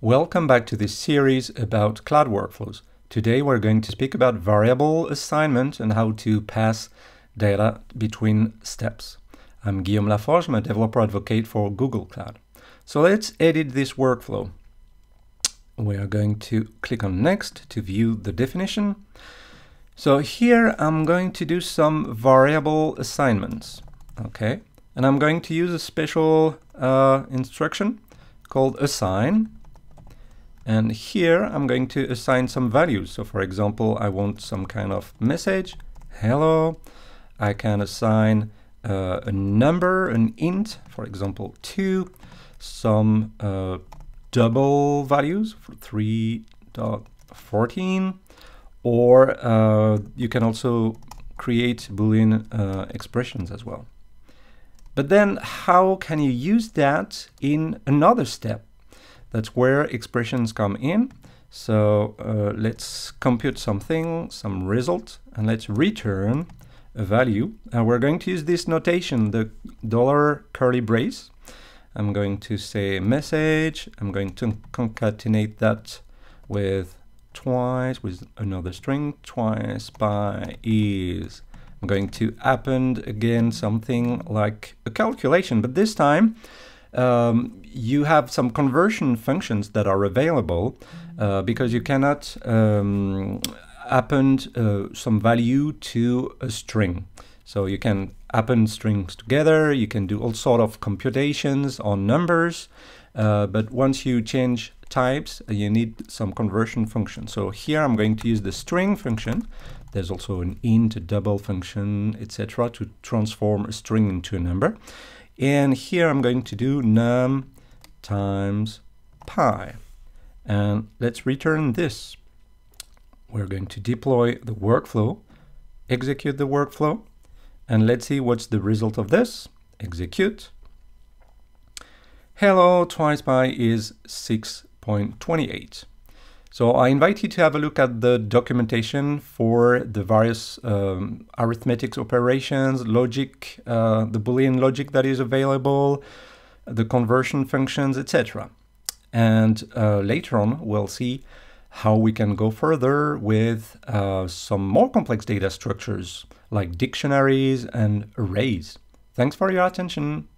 Welcome back to this series about cloud workflows. Today we're going to speak about variable assignment and how to pass data between steps. I'm Guillaume Laforge, I'm a developer advocate for Google Cloud. So let's edit this workflow. We are going to click on next to view the definition. So here I'm going to do some variable assignments, okay? And I'm going to use a special uh, instruction called assign and here I'm going to assign some values. So for example, I want some kind of message, hello. I can assign uh, a number, an int, for example, two, some uh, double values, 3.14, or uh, you can also create Boolean uh, expressions as well. But then how can you use that in another step? That's where expressions come in. So uh, let's compute something, some result, and let's return a value. And we're going to use this notation, the dollar curly brace. I'm going to say message. I'm going to concatenate that with twice with another string. Twice by is. I'm going to append again something like a calculation, but this time um, you have some conversion functions that are available uh, because you cannot um, append uh, some value to a string. So you can append strings together, you can do all sort of computations on numbers, uh, but once you change types, you need some conversion function. So here I'm going to use the string function. There's also an int, a double function, etc. to transform a string into a number. And here I'm going to do num times pi. And let's return this. We're going to deploy the workflow, execute the workflow, and let's see what's the result of this. Execute. Hello twice pi is 6.28. So I invite you to have a look at the documentation for the various um, arithmetics operations, logic, uh, the Boolean logic that is available, the conversion functions, etc. And uh, later on, we'll see how we can go further with uh, some more complex data structures like dictionaries and arrays. Thanks for your attention.